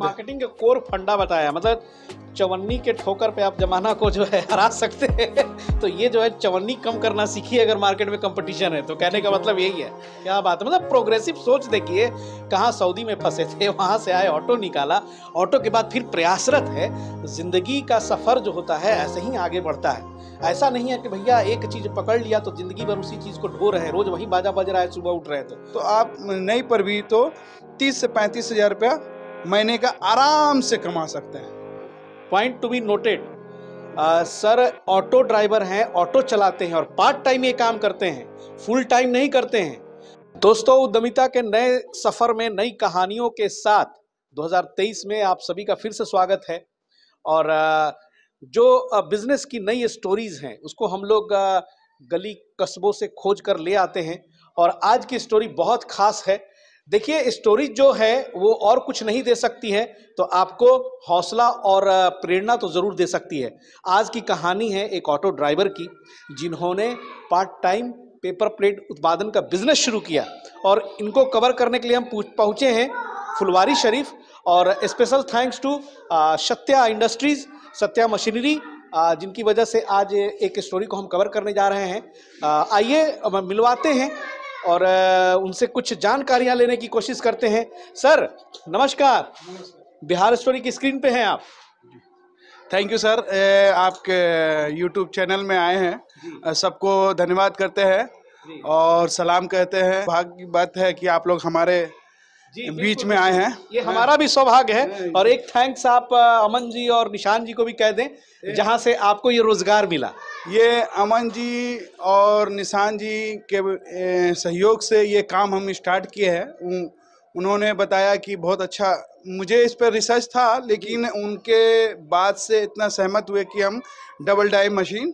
Marketing का core फंडा बताया मतलब चवन्नी के ठोकर पे आप जमाना को जो है हरा सकते हैं तो ये जो है चवन्नी कम करना सीखिए अगर मार्केट में कंपटीशन है तो कहने का मतलब यही है क्या बात है मतलब प्रोग्रेसिव सोच देखिए कहाँ सऊदी में फंसे थे वहाँ से आए ऑटो निकाला ऑटो के बाद फिर प्रयासरत है ज़िंदगी का सफ़र जो होता है ऐसे ही आगे बढ़ता है ऐसा नहीं है कि भैया एक चीज़ पकड़ लिया तो ज़िंदगी भर उसी चीज़ को ढो रहे रोज़ वही बाजा बज रहा है सुबह उठ रहे तो।, तो, आप नहीं पर भी तो तीस से पैंतीस हज़ार रुपया महीने का आराम से कमा सकते हैं point to be noted sir auto driver हैं ऑटो चलाते हैं और पार्ट टाइम ये काम करते हैं फुल टाइम नहीं करते हैं दोस्तों उद्यमिता के नए सफ़र में नई कहानियों के साथ 2023 में आप सभी का फिर से स्वागत है और जो बिजनेस की नई स्टोरीज हैं उसको हम लोग गली कस्बों से खोज कर ले आते हैं और आज की स्टोरी बहुत खास है देखिए स्टोरीज जो है वो और कुछ नहीं दे सकती है तो आपको हौसला और प्रेरणा तो ज़रूर दे सकती है आज की कहानी है एक ऑटो ड्राइवर की जिन्होंने पार्ट टाइम पेपर प्लेट उत्पादन का बिजनेस शुरू किया और इनको कवर करने के लिए हम पहुँचे हैं फुलवारी शरीफ और special thanks to Satya industries Satya machinery जिनकी वजह से आज एक स्टोरी को हम कवर करने जा रहे हैं आइए मिलवाते हैं और उनसे कुछ जानकारियां लेने की कोशिश करते हैं सर नमस्कार बिहार स्टोरी की स्क्रीन पे हैं आप थैंक यू सर आपके यूट्यूब चैनल में आए हैं सबको धन्यवाद करते हैं और सलाम कहते हैं भाग्य बात है कि आप लोग हमारे बीच में आए हैं ये हमारा भी सौभाग्य है और एक थैंक्स आप अमन जी और निशान जी को भी कह दें जहाँ से आपको ये रोजगार मिला ये अमन जी और निशान जी के सहयोग से ये काम हम स्टार्ट किए हैं उन्होंने बताया कि बहुत अच्छा मुझे इस पर रिसर्च था लेकिन उनके बाद से इतना सहमत हुए कि हम डबल डाई मशीन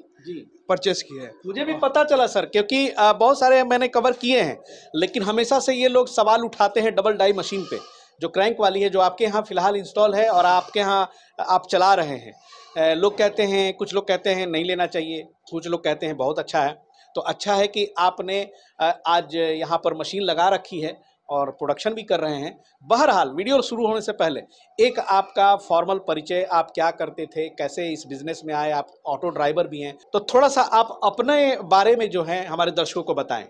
परचेस किए हैं मुझे भी पता चला सर क्योंकि बहुत सारे मैंने कवर किए हैं लेकिन हमेशा से ये लोग सवाल उठाते हैं डबल डाई मशीन पे जो क्रैंक वाली है जो आपके यहाँ फ़िलहाल इंस्टॉल है और आपके यहाँ आप चला रहे हैं लोग कहते हैं कुछ लोग कहते हैं नहीं लेना चाहिए कुछ लोग कहते हैं बहुत अच्छा है तो अच्छा है कि आपने आज यहाँ पर मशीन लगा रखी है और प्रोडक्शन भी कर रहे हैं बहरहाल वीडियो शुरू होने से पहले एक आपका फॉर्मल परिचय आप क्या करते थे कैसे इस बिजनेस में आए आप ऑटो ड्राइवर भी हैं तो थोड़ा सा आप अपने बारे में जो है हमारे दर्शकों को बताएं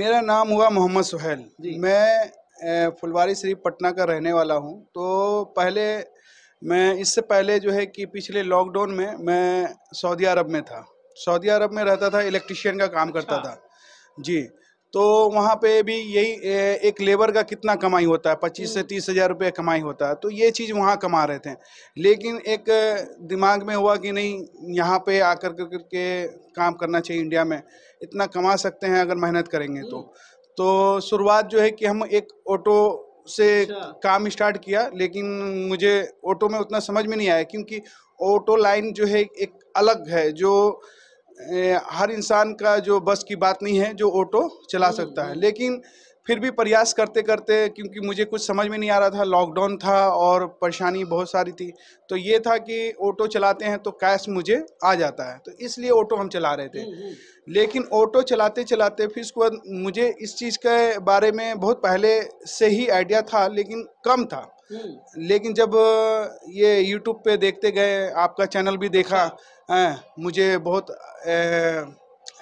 मेरा नाम हुआ मोहम्मद सुहेल मैं फुलवारी शरीफ पटना का रहने वाला हूँ तो पहले मैं इससे पहले जो है कि पिछले लॉकडाउन में मैं सऊदी अरब में था सऊदी अरब में रहता था इलेक्ट्रिशियन का काम करता अच्छा। था जी तो वहाँ पे भी यही एक लेबर का कितना कमाई होता है पच्चीस से हम्म। तीस हज़ार रुपये कमाई होता है तो ये चीज़ वहाँ कमा रहे थे लेकिन एक दिमाग में हुआ कि नहीं यहाँ पे आकर कर करके काम करना चाहिए इंडिया में इतना कमा सकते हैं अगर मेहनत करेंगे तो हम्म। तो शुरुआत जो है कि हम एक ऑटो से अच्छा। काम स्टार्ट किया लेकिन मुझे ऑटो में उतना समझ में नहीं आया क्योंकि ऑटो लाइन जो है एक अलग है जो हर इंसान का जो बस की बात नहीं है जो ऑटो चला हम्म, सकता है हम्म। लेकिन फिर भी प्रयास करते करते क्योंकि मुझे कुछ समझ में नहीं आ रहा था लॉकडाउन था और परेशानी बहुत सारी थी तो ये था कि ऑटो चलाते हैं तो कैश मुझे आ जाता है तो इसलिए ऑटो हम चला रहे थे हम्म, लेकिन ऑटो चलाते चलाते फिर उसके बाद मुझे इस चीज़ के बारे में बहुत पहले से ही आइडिया था लेकिन कम था हम्म। लेकिन जब ये यूट्यूब पे देखते गए आपका चैनल भी देखा आ, मुझे बहुत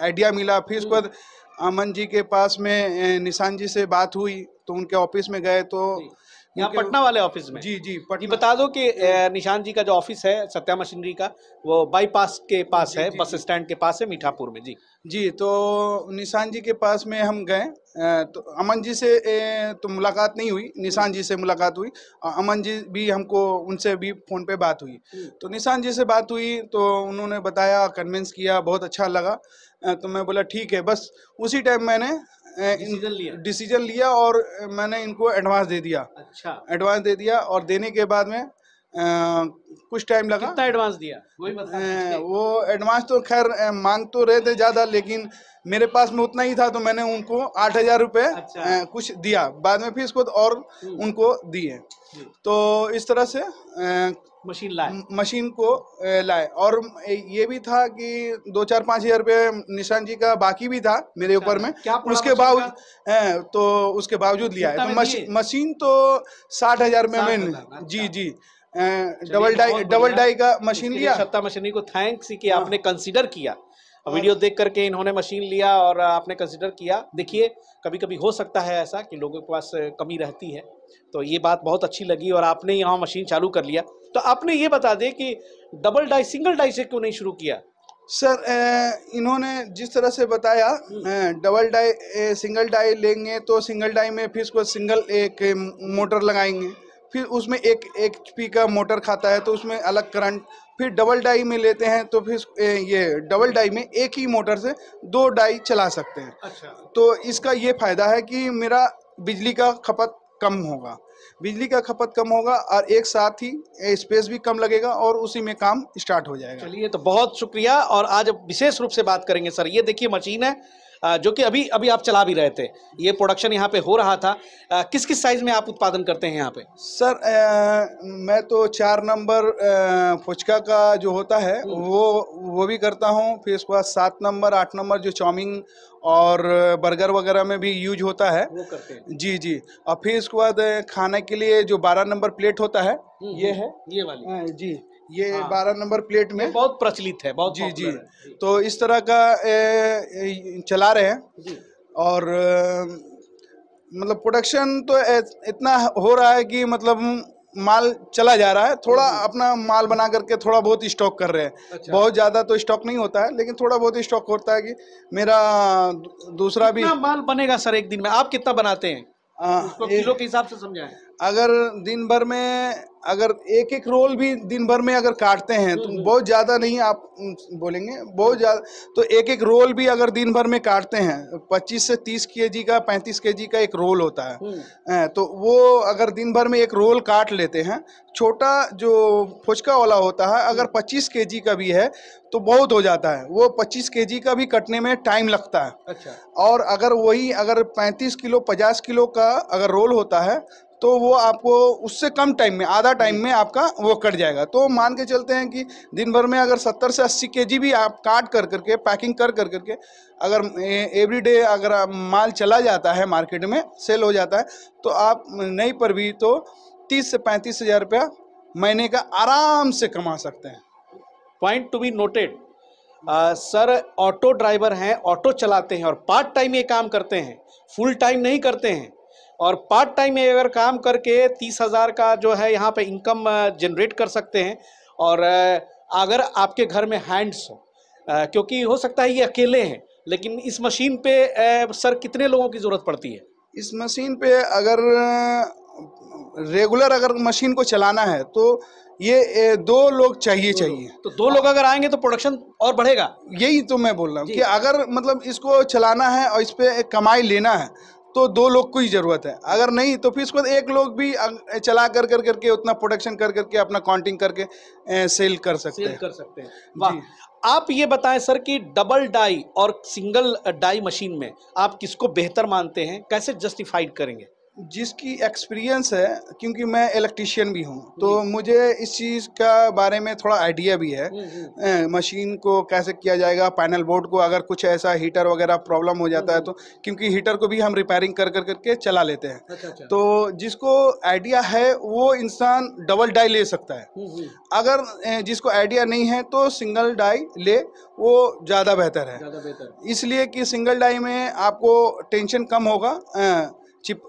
आइडिया मिला फिर उस पर हम्म। अमन जी के पास में निशान जी से बात हुई तो उनके ऑफिस में गए तो यहाँ पटना वाले ऑफिस में जी जी पटना बता दो कि निशान जी का जो ऑफिस है सत्या मशीनरी का वो बाईपास के पास जी, है जी, बस स्टैंड के पास है मीठापुर में जी जी तो निशान जी के पास में हम गए तो अमन जी से तो मुलाकात नहीं हुई निशान जी से मुलाकात हुई अमन जी भी हमको उनसे भी फ़ोन पे बात हुई हम्म। तो निशान जी से बात हुई तो उन्होंने बताया कन्विंस किया बहुत अच्छा लगा तो मैं बोला ठीक है बस उसी टाइम मैंने डिसीजन लिया डिसीजन लिया और मैंने इनको एडवांस दे दिया अच्छा एडवांस दे दिया और देने के बाद में कुछ टाइम लगा कितना एडवांस दिया वही मतलब बता वो एडवांस तो खैर मांग तो रहे थे ज़्यादा लेकिन मेरे पास में उतना ही था तो मैंने उनको आठ हज़ार रूपए अच्छा। कुछ दिया बाद में फिर इसको और हम्म। उनको दिए हम्म। तो इस तरह से मशीन लाए मशीन को लाए और ये भी था कि दो चार पाँच हज़ार रुपये निशान जी का बाकी भी था मेरे अच्छा। ऊपर में क्या उसके बावजूद तो उसके बावजूद लिया है तो मशीन तो साठ हज़ार में मैंने जी अच्छा। जी डबल डाई डबल डाई का मशीन लिया सत्ता मशीनरी को थैंक्स कि हाँ। आपने कंसिडर किया वीडियो हाँ। देख करके इन्होंने मशीन लिया और आपने कंसिडर किया देखिए कभी कभी हो सकता है ऐसा कि लोगों के पास कमी रहती है तो ये बात बहुत अच्छी लगी और आपने यहाँ मशीन चालू कर लिया तो आपने ये बता दें कि डबल डाई सिंगल डाई से क्यों नहीं शुरू किया सर इन्होंने जिस तरह से बताया डबल हम्म। डाई सिंगल डाई लेंगे तो सिंगल डाई में फिर उसको सिंगल एक मोटर लगाएंगे फिर उसमें एक एक पी का मोटर खाता है तो उसमें अलग करंट फिर डबल डाई में लेते हैं तो फिर ये डबल डाई में एक ही मोटर से दो डाई चला सकते हैं अच्छा तो इसका ये फ़ायदा है कि मेरा बिजली का खपत कम होगा बिजली का खपत कम होगा और एक साथ ही स्पेस भी कम लगेगा और उसी में काम स्टार्ट हो जाएगा चलिए तो बहुत शुक्रिया और आज विशेष रूप से बात करेंगे सर ये देखिए मशीन है जो कि अभी अभी आप चला भी रहे थे ये प्रोडक्शन यहाँ पे हो रहा था किस किस साइज़ में आप उत्पादन करते हैं यहाँ पे सर आ, मैं तो चार नंबर फुचका का जो होता है हम्म। वो वो भी करता हूँ फिर उसके बाद सात नंबर आठ नंबर जो चाउमिन और बर्गर वगैरह में भी यूज होता है वो करते हैं जी जी और फिर उसके बाद खाने के लिए जो बारह नंबर प्लेट होता है हम्म, ये हम्म। है ये वाली हाँ, जी ये हाँ। बारह नंबर प्लेट में बहुत प्रचलित है बहुत जी जी तो इस तरह का ए, चला रहे हैं और मतलब प्रोडक्शन तो इतना हो रहा है कि मतलब माल चला जा रहा है थोड़ा अपना माल बना करके थोड़ा बहुत स्टॉक कर रहे हैं अच्छा। बहुत ज़्यादा तो स्टॉक नहीं होता है लेकिन थोड़ा बहुत स्टॉक होता है कि मेरा दूसरा भी माल बनेगा सर एक दिन में आप कितना बनाते हैं आ, किलो के हिसाब से समझाएं अगर दिन भर में अगर एक एक रोल भी दिन भर में अगर काटते हैं तो हम्म, हम्म। बहुत ज़्यादा नहीं आप बोलेंगे बहुत ज़्यादा तो एक एक रोल भी अगर दिन भर में काटते हैं 25 से 30 जी का 35 जी का एक रोल होता है हम्म। तो वो अगर दिन भर में एक रोल काट लेते हैं छोटा जो फुचका वाला होता है अगर 25 जी का भी है तो बहुत हो जाता है वो पच्चीस के का भी कटने में टाइम लगता है अच्छा और अगर वही अगर पैंतीस किलो पचास किलो का अगर रोल होता है तो वो आपको उससे कम टाइम में आधा टाइम में आपका वो कट जाएगा तो मान के चलते हैं कि दिन भर में अगर 70 से 80 के जी भी आप काट कर करके पैकिंग कर कर करके अगर एवरी डे अगर माल चला जाता है मार्केट में सेल हो जाता है तो आप नहीं पर भी तो तीस से पैंतीस हज़ार रुपया महीने का आराम से कमा सकते हैं point to be noted sir auto driver हैं ऑटो चलाते हैं और पार्ट टाइम ये काम करते हैं फुल टाइम नहीं करते हैं और पार्ट टाइम में अगर काम करके तीस हज़ार का जो है यहाँ पे इनकम जनरेट कर सकते हैं और अगर आपके घर में हैंड्स हो क्योंकि हो सकता है ये अकेले हैं लेकिन इस मशीन पे सर कितने लोगों की ज़रूरत पड़ती है इस मशीन पे अगर रेगुलर अगर मशीन को चलाना है तो ये दो लोग चाहिए दो चाहिए तो दो लोग अगर आएंगे तो प्रोडक्शन और बढ़ेगा यही तो मैं बोल रहा हूँ कि अगर मतलब इसको चलाना है और इस पर कमाई लेना है तो दो लोग को ही ज़रूरत है अगर नहीं तो फिर इसको एक लोग भी चला कर कर करके उतना प्रोडक्शन कर करके अपना काउंटिंग करके ए, सेल कर सकते हैं कर सकते हैं वाह आप ये बताएं सर कि डबल डाई और सिंगल डाई मशीन में आप किसको बेहतर मानते हैं कैसे जस्टिफाइड करेंगे जिसकी एक्सपीरियंस है क्योंकि मैं इलेक्ट्रिशियन भी हूँ तो मुझे इस चीज़ का बारे में थोड़ा आइडिया भी है मशीन हम्म, हम्म। को कैसे किया जाएगा पैनल बोर्ड को अगर कुछ ऐसा हीटर वगैरह प्रॉब्लम हो जाता है हम्म, तो क्योंकि हीटर को भी हम रिपेयरिंग कर कर करके चला लेते हैं अच्छा, अच्छा। तो जिसको आइडिया है वो इंसान डबल डाई ले सकता है अगर जिसको आइडिया नहीं है तो सिंगल डाई ले वो ज़्यादा बेहतर है इसलिए कि सिंगल डाई में आपको टेंशन कम होगा चिप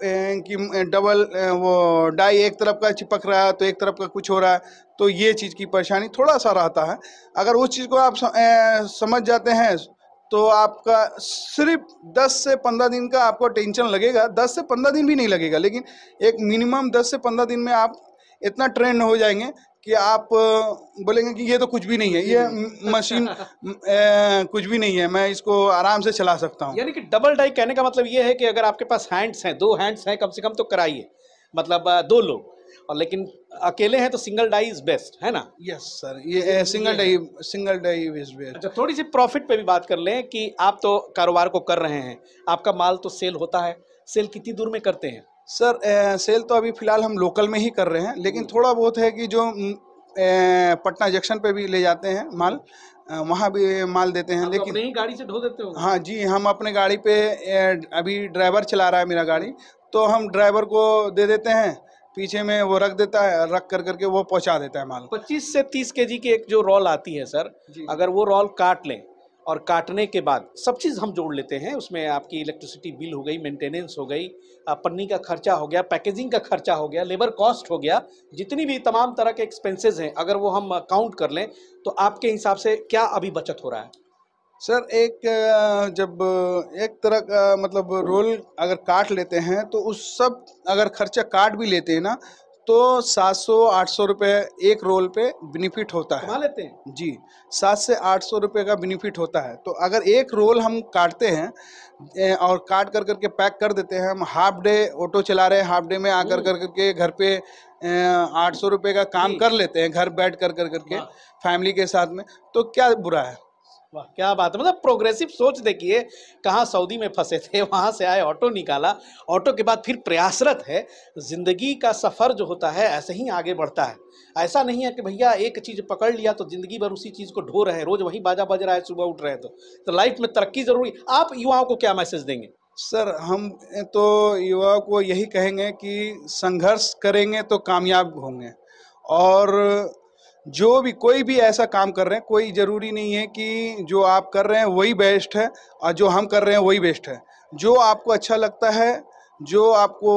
की डबल वो डाई एक तरफ का चिपक रहा है तो एक तरफ का कुछ हो रहा है तो ये चीज़ की परेशानी थोड़ा सा रहता है अगर उस चीज़ को आप समझ जाते हैं तो आपका सिर्फ 10 से 15 दिन का आपको टेंशन लगेगा 10 से 15 दिन भी नहीं लगेगा लेकिन एक मिनिमम 10 से 15 दिन में आप इतना ट्रेंड हो जाएंगे कि आप बोलेंगे कि ये तो कुछ भी नहीं है ये मशीन ए, कुछ भी नहीं है मैं इसको आराम से चला सकता हूँ यानी कि डबल डाई कहने का मतलब ये है कि अगर आपके पास हैंड्स हैं दो हैंड्स हैं कम से कम तो कराइए मतलब दो लोग और लेकिन अकेले हैं तो सिंगल डाई इज बेस्ट है ना यस सर ये single die single die is best अच्छा थोड़ी सी प्रॉफिट पे भी बात कर लें कि आप तो कारोबार को कर रहे हैं आपका माल तो सेल होता है सेल कितनी दूर में करते हैं सर ए, सेल तो अभी फ़िलहाल हम लोकल में ही कर रहे हैं लेकिन थोड़ा बहुत है कि जो पटना जंक्शन पे भी ले जाते हैं माल वहाँ भी माल देते हैं तो लेकिन नहीं गाड़ी से ढो देते हो हाँ जी हम अपने गाड़ी पे ए, अभी ड्राइवर चला रहा है मेरा गाड़ी तो हम ड्राइवर को दे देते हैं पीछे में वो रख देता है रख कर करके वो पहुँचा देता है माल पच्चीस से तीस के की एक जो रोल आती है सर अगर वो रोल काट लें और काटने के बाद सब चीज़ हम जोड़ लेते हैं उसमें आपकी इलेक्ट्रिसिटी बिल हो गई मेंटेनेंस हो गई पन्नी का खर्चा हो गया पैकेजिंग का खर्चा हो गया लेबर कॉस्ट हो गया जितनी भी तमाम तरह के एक्सपेंसेस हैं अगर वो हम काउंट कर लें तो आपके हिसाब से क्या अभी बचत हो रहा है सर एक जब एक तरह का मतलब रोल अगर काट लेते हैं तो उस सब अगर खर्चा काट भी लेते हैं ना तो 700-800 रुपए एक रोल पे बेनिफिट होता है लेते हैं जी सात से आठ सौ रुपये का बेनिफिट होता है तो अगर एक रोल हम काटते हैं और काट कर करके पैक कर देते हैं हम हाफ डे ऑटो चला रहे हैं हाफ डे में आकर हम्म। कर करके घर पे आठ सौ रुपये का काम कर लेते हैं घर बैठ कर कर करके फैमिली हाँ। के साथ में तो क्या बुरा है वाह क्या बात है मतलब प्रोग्रेसिव सोच देखिए कहाँ सऊदी में फंसे थे वहाँ से आए ऑटो निकाला ऑटो के बाद फिर प्रयासरत है ज़िंदगी का सफ़र जो होता है ऐसे ही आगे बढ़ता है ऐसा नहीं है कि भैया एक चीज़ पकड़ लिया तो ज़िंदगी भर उसी चीज़ को ढो रहे हैं रोज़ वही बाजा बज रहा है सुबह उठ रहे हैं तो, तो लाइफ में तरक्की ज़रूरी आप युवाओं को क्या मैसेज देंगे सर हम तो युवाओं को यही कहेंगे कि संघर्ष करेंगे तो कामयाब होंगे और जो भी कोई भी ऐसा काम कर रहे हैं कोई ज़रूरी नहीं है कि जो आप कर रहे हैं वही बेस्ट है और जो हम कर रहे हैं वही बेस्ट है जो आपको अच्छा लगता है जो आपको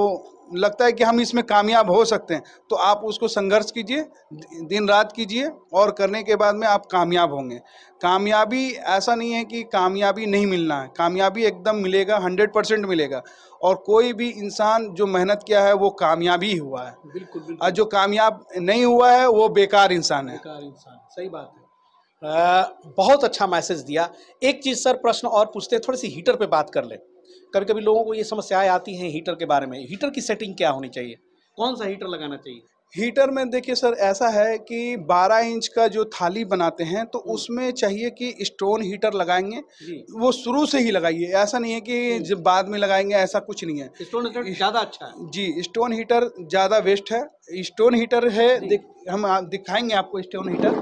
लगता है कि हम इसमें कामयाब हो सकते हैं तो आप उसको संघर्ष कीजिए दिन रात कीजिए और करने के बाद में आप कामयाब होंगे कामयाबी ऐसा नहीं है कि कामयाबी नहीं मिलना है कामयाबी एकदम मिलेगा हंड्रेड परसेंट मिलेगा और कोई भी इंसान जो मेहनत किया है वो कामयाबी ही हुआ है बिल्कुल, बिल्कुल। और जो कामयाब नहीं हुआ है वो बेकार इंसान है बेकार इंसान सही बात है आ, बहुत अच्छा मैसेज दिया एक चीज़ सर प्रश्न और पूछते हैं थोड़ी सी हीटर पे बात कर लें कभी कभी लोगों को ये समस्याएं आती हैं हीटर के बारे में हीटर की सेटिंग क्या होनी चाहिए कौन सा हीटर लगाना चाहिए हीटर में देखिए सर ऐसा है कि 12 इंच का जो थाली बनाते हैं तो हम्म। उसमें चाहिए कि स्टोन हीटर लगाएंगे वो शुरू से ही लगाइए ऐसा नहीं है कि हम्म। जब बाद में लगाएंगे ऐसा कुछ नहीं है स्टोन हीटर ज़्यादा अच्छा है जी स्टोन हीटर ज़्यादा वेस्ट है स्टोन हीटर है दिख, हम दिखाएंगे आपको स्टोन हीटर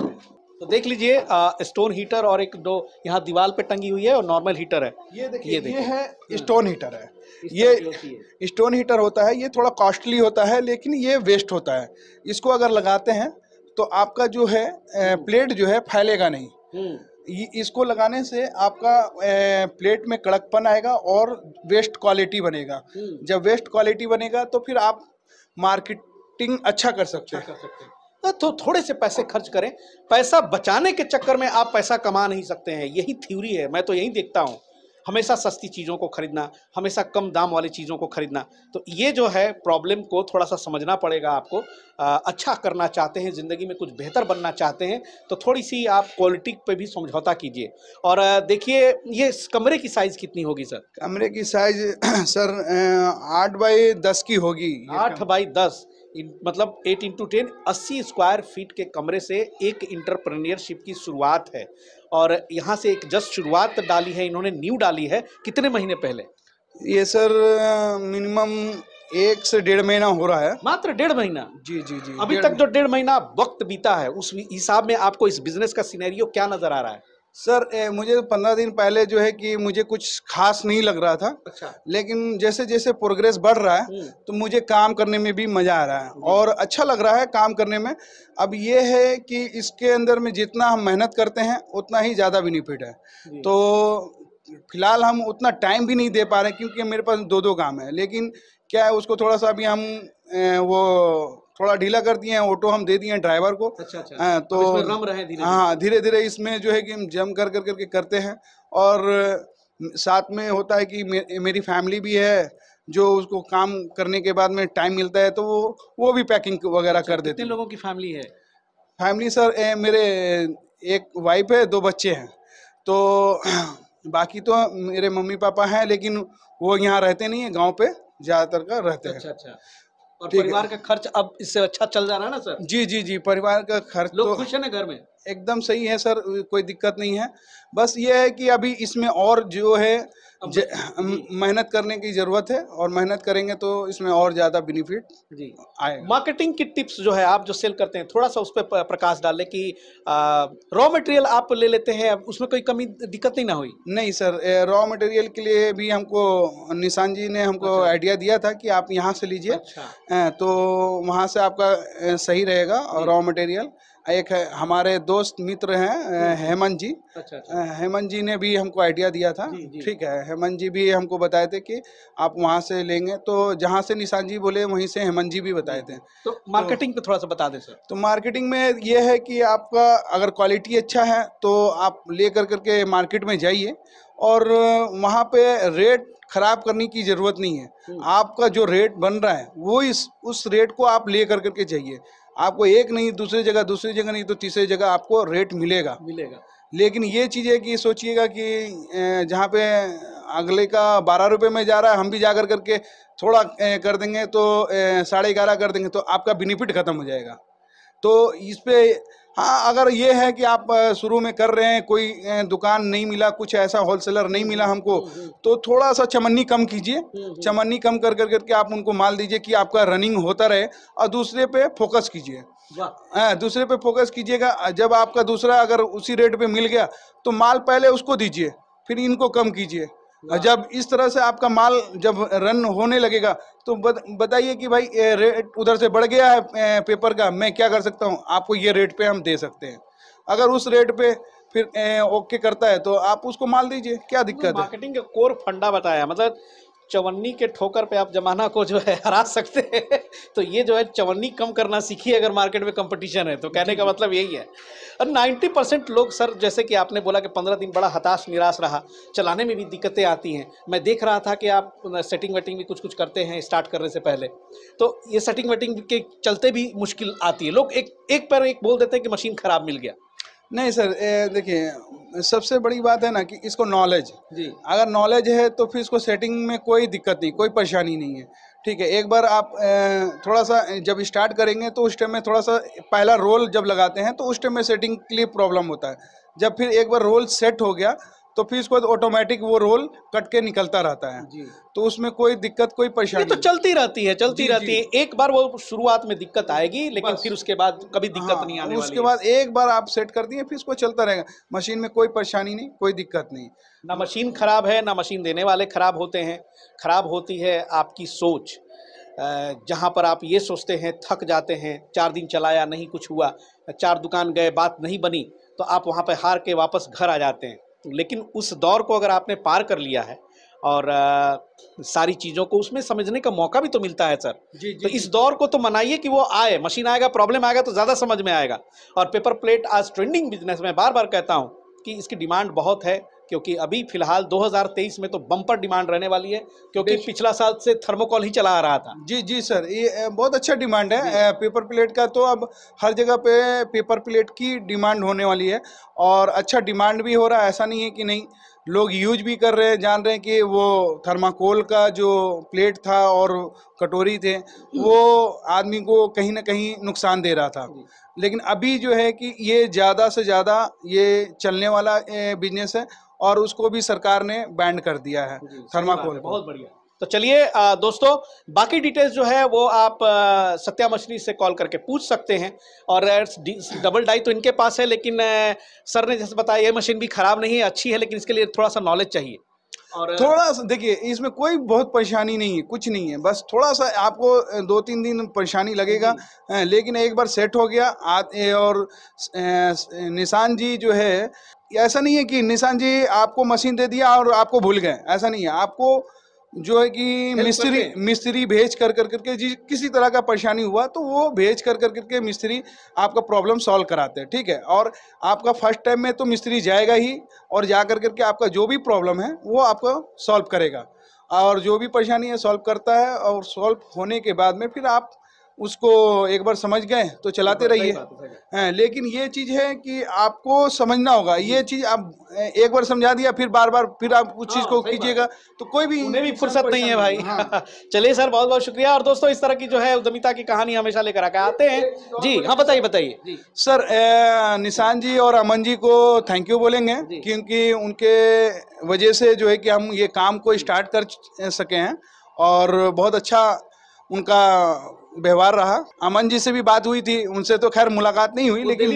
तो देख लीजिए स्टोन हीटर और एक दो यहाँ दीवार पे टंगी हुई है और नॉर्मल हीटर है ये देखिए ये, हम्म। ये है स्टोन हीटर है ये स्टोन हीटर होता है ये थोड़ा कॉस्टली होता है लेकिन ये वेस्ट होता है इसको अगर लगाते हैं तो आपका जो है प्लेट हम्म। जो है फैलेगा नहीं हम्म। इसको लगाने से आपका प्लेट में कड़कपन आएगा और वेस्ट क्वालिटी बनेगा जब वेस्ट क्वालिटी बनेगा तो फिर आप मार्केटिंग अच्छा कर सकते हैं अच्छा तो थोड़े से पैसे खर्च करें पैसा बचाने के चक्कर में आप पैसा कमा नहीं सकते हैं यही थ्योरी है मैं तो यही देखता हूँ हमेशा सस्ती चीज़ों को खरीदना हमेशा कम दाम वाली चीज़ों को खरीदना तो ये जो है प्रॉब्लम को थोड़ा सा समझना पड़ेगा आपको आ, अच्छा करना चाहते हैं ज़िंदगी में कुछ बेहतर बनना चाहते हैं तो थोड़ी सी आप क्वालिटी पे भी समझौता कीजिए और देखिए ये कमरे की साइज़ कितनी होगी सर कमरे की साइज़ सर आठ बाई दस की होगी आठ बाई दस मतलब एट इंटू टेन अस्सी स्क्वायर फीट के कमरे से एक इंटरप्रेन्योरशिप की शुरुआत है और यहाँ से एक जस्ट शुरुआत डाली है इन्होंने न्यू डाली है कितने महीने पहले ये सर मिनिमम एक से डेढ़ महीना हो रहा है मात्र डेढ़ महीना जी जी जी अभी तक जो डेढ़ महीना वक्त बीता है उस हिसाब में आपको इस बिजनेस का सीनेरियो क्या नजर आ रहा है सर ए, मुझे पंद्रह दिन पहले जो है कि मुझे कुछ खास नहीं लग रहा था अच्छा। लेकिन जैसे जैसे प्रोग्रेस बढ़ रहा है हम्म। तो मुझे काम करने में भी मज़ा आ रहा है और अच्छा लग रहा है काम करने में अब ये है कि इसके अंदर में जितना हम मेहनत करते हैं उतना ही ज़्यादा बेनिफिट है तो फिलहाल हम उतना टाइम भी नहीं दे पा रहे क्योंकि मेरे पास दो दो काम है लेकिन क्या है उसको थोड़ा सा अभी हम ए, वो थोड़ा ढीला कर दिए हैं ऑटो हम दे दिए हैं ड्राइवर को अच्छा अच्छा आ, हाँ, तो रम रहे हाँ, हाँ धीरे धीरे इसमें जो है कि हम जम कर कर करके करते हैं और साथ में होता है कि मे, मेरी फैमिली भी है जो उसको काम करने के बाद में टाइम मिलता है तो वो वो भी पैकिंग वगैरह अच्छा, कर देते हैं लोगों की फैमिली है फैमिली सर ए, मेरे एक वाइफ है दो बच्चे हैं तो बाकी तो मेरे मम्मी पापा हैं लेकिन वो यहाँ रहते नहीं है गांव पे ज़्यादातर का रहते अच्छा, हैं अच्छा अच्छा और परिवार का खर्च अब इससे अच्छा चल जा रहा है ना सर जी जी जी परिवार का खर्च लोग तो खुश है ना घर में एकदम सही है सर कोई दिक्कत नहीं है बस ये है कि अभी इसमें और जो है मेहनत करने की ज़रूरत है और मेहनत करेंगे तो इसमें और ज़्यादा बेनिफिट जी आएगा मार्केटिंग की टिप्स जो है आप जो सेल करते हैं थोड़ा सा उस पर प्रकाश डालें कि रॉ मटेरियल आप ले लेते हैं उसमें कोई कमी दिक्कत नहीं ना हुई नहीं सर रॉ मटेरियल के लिए भी हमको निशान जी ने हमको आइडिया अच्छा। दिया था कि आप यहाँ से लीजिए अच्छा। हाँ, तो वहाँ से आपका सही रहेगा रॉ मटेरियल एक हमारे दोस्त मित्र हैं हम्म। हेमंत जी अच्छा, अच्छा। हेमंत जी ने भी हमको आइडिया दिया था ठीक है हेमंत जी भी हमको बताए थे कि आप वहाँ से लेंगे तो जहाँ से निशान जी बोले वहीं से हेमंत जी भी बताए थे तो मार्केटिंग तो, पे थोड़ा सा बता दें सर तो मार्केटिंग में ये है कि आपका अगर क्वालिटी अच्छा है तो आप ले कर करके मार्केट में जाइए और वहाँ पे रेट ख़राब करने की ज़रूरत नहीं है हम्म। आपका जो रेट बन रहा है वो इस उस रेट को आप ले कर करके जाइए आपको एक नहीं दूसरी जगह दूसरी जगह नहीं तो तीसरी जगह आपको रेट मिलेगा मिलेगा लेकिन ये चीज़ है कि सोचिएगा कि जहाँ पे अगले का बारह रुपये में जा रहा है हम भी जाकर करके थोड़ा कर देंगे तो साढ़े ग्यारह कर देंगे तो आपका बेनिफिट ख़त्म हो जाएगा तो इस पर हाँ अगर ये है कि आप शुरू में कर रहे हैं कोई दुकान नहीं मिला कुछ ऐसा होलसेलर नहीं मिला हमको हम्म, हम्म। तो थोड़ा सा चमन्नी कम कीजिए हम्म, चमन्नी कम कर कर करके आप उनको माल दीजिए कि आपका रनिंग होता रहे और दूसरे पे फोकस कीजिए हाँ, दूसरे पे फोकस कीजिएगा जब आपका दूसरा अगर उसी रेट पे मिल गया तो माल पहले उसको दीजिए फिर इनको कम कीजिए जब इस तरह से आपका माल जब रन होने लगेगा तो बताइए कि भाई रेट उधर से बढ़ गया है पेपर का मैं क्या कर सकता हूँ आपको ये रेट पे हम दे सकते हैं अगर उस रेट पे फिर ओके करता है तो आप उसको माल दीजिए क्या दिक्कत है मार्केटिंग का कोर फंडा बताया मतलब चवन्नी के ठोकर पे आप जमाना को जो है हरा सकते हैं तो ये जो है चवन्नी कम करना सीखिए अगर मार्केट में कंपटीशन है तो कहने का मतलब यही है और 90 परसेंट लोग सर जैसे कि आपने बोला कि 15 दिन बड़ा हताश निराश रहा चलाने में भी दिक्कतें आती हैं मैं देख रहा था कि आप सेटिंग वेटिंग भी कुछ कुछ करते हैं स्टार्ट करने से पहले तो ये सेटिंग वेटिंग के चलते भी मुश्किल आती है लोग एक एक पैर एक बोल देते हैं कि मशीन ख़राब मिल गया नहीं सर देखिए सबसे बड़ी बात है ना कि इसको नॉलेज जी अगर नॉलेज है तो फिर इसको सेटिंग में कोई दिक्कत नहीं कोई परेशानी नहीं है ठीक है एक बार आप थोड़ा सा जब स्टार्ट करेंगे तो उस टाइम में थोड़ा सा पहला रोल जब लगाते हैं तो उस टाइम में सेटिंग के लिए प्रॉब्लम होता है जब फिर एक बार रोल सेट हो गया तो फिर उसके बाद ऑटोमेटिक वो रोल कट के निकलता रहता है तो उसमें कोई दिक्कत कोई परेशानी तो चलती रहती है चलती जी, रहती जी। है एक बार वो शुरुआत में दिक्कत आएगी लेकिन फिर उसके बाद कभी दिक्कत हाँ, नहीं आने उसके बाद एक बार आप सेट कर दिए फिर उसको चलता रहेगा मशीन में कोई परेशानी नहीं कोई दिक्कत नहीं ना मशीन खराब है ना मशीन देने वाले खराब होते हैं खराब होती है आपकी सोच जहाँ पर आप ये सोचते हैं थक जाते हैं चार दिन चलाया नहीं कुछ हुआ चार दुकान गए बात नहीं बनी तो आप वहाँ पर हार के वापस घर आ जाते हैं लेकिन उस दौर को अगर आपने पार कर लिया है और आ, सारी चीज़ों को उसमें समझने का मौका भी तो मिलता है सर जी, जी, तो इस दौर को तो मनाइए कि वो आए मशीन आएगा प्रॉब्लम आएगा तो ज़्यादा समझ में आएगा और पेपर प्लेट आज ट्रेंडिंग बिजनेस में बार बार कहता हूँ कि इसकी डिमांड बहुत है क्योंकि अभी फिलहाल 2023 में तो बम्पर डिमांड रहने वाली है क्योंकि पिछला साल से थर्मोकॉल ही चला आ रहा था जी जी सर ये बहुत अच्छा डिमांड है पेपर प्लेट का तो अब हर जगह पे पेपर प्लेट की डिमांड होने वाली है और अच्छा डिमांड भी हो रहा है ऐसा नहीं है कि नहीं लोग यूज भी कर रहे हैं जान रहे हैं कि वो थर्माकोल का जो प्लेट था और कटोरी थे वो आदमी को कहीं ना कहीं नुकसान दे रहा था लेकिन अभी जो है कि ये ज़्यादा से ज़्यादा ये चलने वाला बिजनेस है और उसको भी सरकार ने बैंड कर दिया है थर्माकोल बहुत बढ़िया तो चलिए दोस्तों बाकी डिटेल्स जो है वो आप सत्या मछली से कॉल करके पूछ सकते हैं और डबल डाई तो इनके पास है लेकिन सर ने जैसे बताया ये मशीन भी खराब नहीं है अच्छी है लेकिन इसके लिए थोड़ा सा नॉलेज चाहिए और थोड़ा सा देखिए इसमें कोई बहुत परेशानी नहीं है कुछ नहीं है बस थोड़ा सा आपको दो तीन दिन परेशानी लगेगा लेकिन एक बार सेट हो गया और निशान जी जो है ऐसा नहीं है कि निशान जी आपको मशीन दे दिया और आपको भूल गए ऐसा नहीं है आपको जो है कि मिस्त्री मिस्त्री भेज कर कर करके जी किसी तरह का परेशानी हुआ तो वो भेज कर कर करके मिस्त्री आपका प्रॉब्लम सॉल्व कराते हैं ठीक है और आपका फर्स्ट टाइम में तो मिस्त्री जाएगा ही और जा कर करके आपका जो भी प्रॉब्लम है वो आपको सॉल्व करेगा और जो भी परेशानी है सॉल्व करता है और सॉल्व होने के बाद में फिर आप उसको एक बार समझ गए तो चलाते रहिए लेकिन ये चीज़ है कि आपको समझना होगा ये चीज़ आप एक बार समझा दिया फिर बार बार फिर आप उस चीज़ हाँ, को कीजिएगा तो कोई भी उन्हें भी फुर्सत नहीं है भाई हाँ। चलिए सर बहुत बहुत शुक्रिया और दोस्तों इस तरह की जो है उद्यमिता की कहानी हमेशा लेकर आकर आते हैं जी हाँ बताइए बताइए सर निशान जी और अमन जी को थैंक यू बोलेंगे क्योंकि उनके वजह से जो है कि हम ये काम को स्टार्ट कर सके हैं और बहुत अच्छा उनका व्यवहार रहा अमन जी से भी बात हुई थी उनसे तो खैर मुलाकात नहीं हुई लेकिन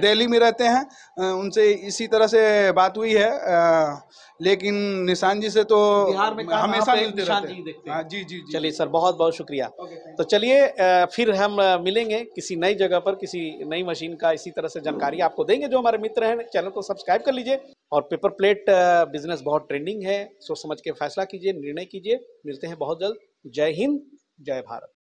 दिल्ली में रहते हैं उनसे इसी तरह से बात हुई है लेकिन निशान जी से तो हमेशा मिलते रहते हैं हाँ, जी जी, जी। चलिए सर बहुत बहुत शुक्रिया तो चलिए फिर हम मिलेंगे किसी नई जगह पर किसी नई मशीन का इसी तरह से जानकारी आपको देंगे जो हमारे मित्र हैं चैनल को सब्सक्राइब कर लीजिए और पेपर प्लेट बिजनेस बहुत ट्रेंडिंग है सोच समझ के फैसला कीजिए निर्णय कीजिए मिलते हैं बहुत जल्द जय हिंद जय भारत